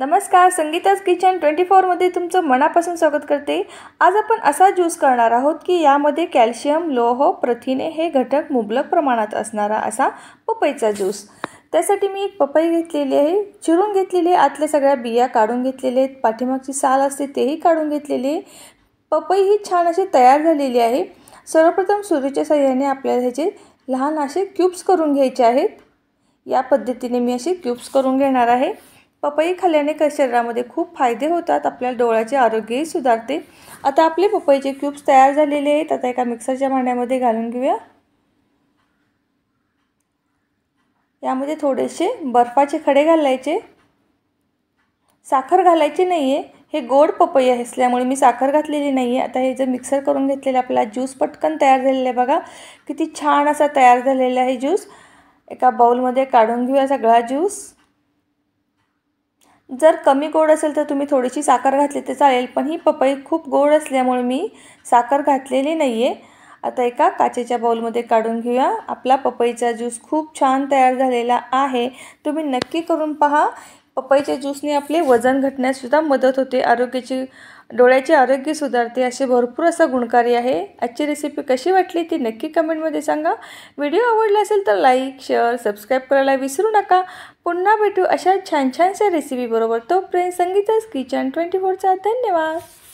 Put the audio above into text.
नमस्कार संगीताज kitchen twenty फोरमध्ये तुमचं मनापासून स्वागत करते आज आपण असा ज्यूस करणार आहोत की यामध्ये कॅल्शियम लोह प्रथिने हे घटक मुबलक प्रमाणात असणारा असा पपईचा ज्यूस त्यासाठी मी एक पपई घेतलेली आहे चिरून घेतलेली आहे आतल्या सगळ्या बिया काढून घेतलेल्या आहेत पाठीमागची साल असते तेही काढून घेतलेली आहे पपई ही छान अशी तयार झालेली आहे सर्वप्रथम सुरीच्या सह्याने आपल्याला ह्याचे लहान असे क्यूब्स करून घ्यायचे आहेत या पद्धतीने मी असे क्यूब्स करून घेणार आहे पपई खाल्ल्याने शरीरामध्ये खूप फायदे होतात आपल्या डोळ्याचे आरोग्यही सुधारते आता आपले पपईचे क्यूब्स तयार झालेले आहेत आता एका मिक्सरच्या भांड्यामध्ये घालून घेऊया यामध्ये थोडेसे बर्फाचे खडे घालायचे साखर घालायची नाही आहे हे गोड पपई आहे असल्यामुळे मी साखर घातलेली नाही आहे आता हे जर मिक्सर करून घेतलेलं आपला ज्यूस पटकन तयार झालेला आहे बघा किती छान असा तयार झालेला आहे ज्यूस एका बाऊलमध्ये काढून घेऊया सगळा ज्यूस जर कमी गोड असेल तर तुम्ही थोडीशी साखर घातली तर चालेल पण ही पपई खूप गोड असल्यामुळे मी साखर घातलेली नाही आहे आता एका काचेच्या बाऊलमध्ये काढून घेऊया आपला पपईचा ज्यूस खूप छान तयार झालेला आहे तुम्ही नक्की करून पहा पपईच्या ज्यूसने आपले वजन घटण्याससुद्धा मदत होते आरोग्याची डोळ्याचे आरोग्य सुधारते असे भरपूर असा गुणकारी आहे आजची रेसिपी कशी वाटली ती नक्की कमेंटमध्ये सांगा व्हिडिओ आवडला असेल तर लाईक शेअर सबस्क्राईब करायला विसरू नका पुन्हा भेटू अशा छान छानशा रेसिपीबरोबर तो प्रेम संगीतच किचन ट्वेंटी फोरचा धन्यवाद